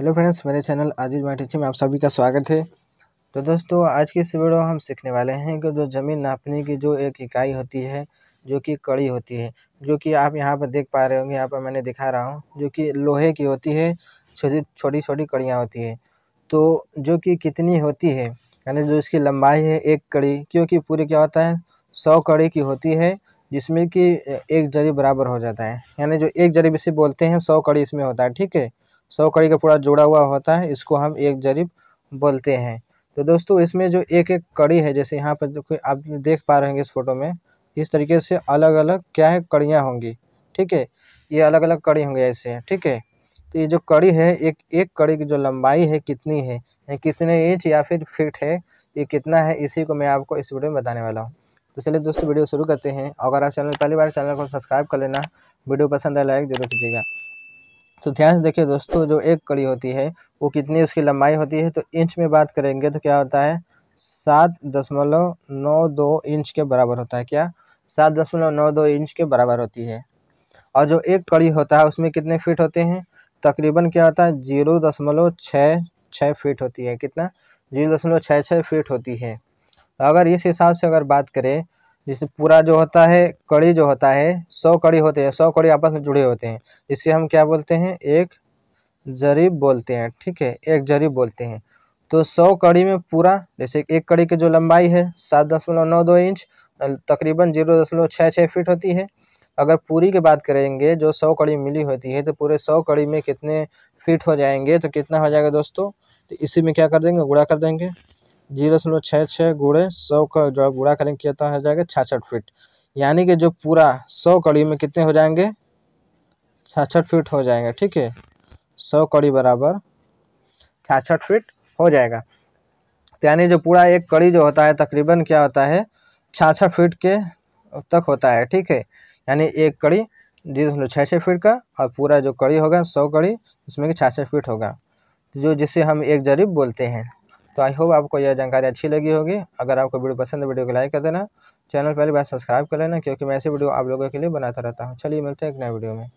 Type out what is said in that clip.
hello friends मेरे channel आजीज माटीची में आप सभी का स्वागत है तो दोस्तों आज की इस वीडियो हम सीखने वाले हैं कि जो ज़मीन नापने की जो एक इकाई होती है जो कि कड़ी होती है जो कि आप यहाँ पर देख पा रहे होंगे यहाँ पर मैंने दिखा रहा हूँ जो कि लोहे की होती है छोटी छोटी छोटी कड़ियाँ होती है तो जो कि कितनी होती है यानी जो इसकी लंबाई है एक कड़ी क्योंकि पूरी क्या होता है सौ कड़ी की होती है जिसमें कि एक जरी बराबर हो जाता है यानी जो एक जरी से बोलते हैं सौ कड़ी इसमें होता है ठीक है सौ कड़ी का पूरा जुड़ा हुआ होता है इसको हम एक जरीब बोलते हैं तो दोस्तों इसमें जो एक एक कड़ी है जैसे यहाँ पर देखो आप देख पा रहे हैं इस फोटो में इस तरीके से अलग अलग क्या है कड़ियाँ होंगी ठीक है ये अलग अलग कड़ी होंगी ऐसे ठीक है तो ये जो कड़ी है एक एक कड़ी की जो लंबाई है कितनी है कितने इंच या फिर फिट है ये कितना है इसी को मैं आपको इस वीडियो में बताने वाला हूँ तो चलिए दोस्तों वीडियो शुरू करते हैं अगर आप चैनल पहली बार चैनल को सब्सक्राइब कर लेना वीडियो पसंद है लाइक जरूर कीजिएगा तो ध्यान से देखिए दोस्तों जो एक कड़ी होती है वो कितनी उसकी लंबाई होती है तो इंच में बात करेंगे तो क्या होता है सात दशमलव नौ दो इंच के बराबर होता है क्या सात दशमलव नौ दो इंच के बराबर होती है और जो एक कड़ी होता है उसमें कितने फीट होते हैं तकरीबन क्या होता है जीरो दशमलव छः छः फीट होती है कितना जीरो दशमलव छः छः फीट होती है अगर इस हिसाब से अगर बात करें जिससे पूरा जो होता है कड़ी जो होता है सौ कड़ी होते हैं सौ कड़ी आपस में जुड़े होते हैं इसे हम क्या बोलते हैं एक जरीब बोलते हैं ठीक है एक जरीब बोलते हैं तो सौ कड़ी में पूरा जैसे एक कड़ी की जो लंबाई है सात दशमलव नौ दो इंच तकरीबन जीरो दशमलव छः छः फीट होती है अगर पूरी की बात करेंगे जो सौ कड़ी मिली होती है तो पूरे सौ कड़ी में कितने फीट हो जाएंगे तो कितना हो जाएगा दोस्तों तो इसी में क्या कर देंगे गुड़ा कर देंगे जीरो दशमलव छः छः गुड़े सौ का जो है गुड़ा करेंगे कितना तो हो जाएगा छाछठ फीट यानी कि जो पूरा सौ कड़ी में कितने हो जाएंगे छाछठ फीट हो जाएंगे ठीक है सौ कड़ी बराबर छाछठ फीट हो जाएगा तो यानी जो पूरा एक कड़ी जो होता है तकरीबन क्या होता है छाछठ फीट के तक होता है ठीक है यानी एक कड़ी जीरो दशमलव छः छः फीट का और पूरा जो कड़ी होगा सौ कड़ी उसमें कि छाछठ फीट होगा जो जिसे हम एक जरीब बोलते हैं तो आई होप आपको यह जानकारी अच्छी लगी होगी अगर आपको वीडियो पसंद है वीडियो को लाइक कर देना चैनल पहली बार सब्सक्राइब कर लेना क्योंकि मैं ऐसे वीडियो आप लोगों के लिए बनाता रहता हूँ चलिए मिलते हैं एक नए वीडियो में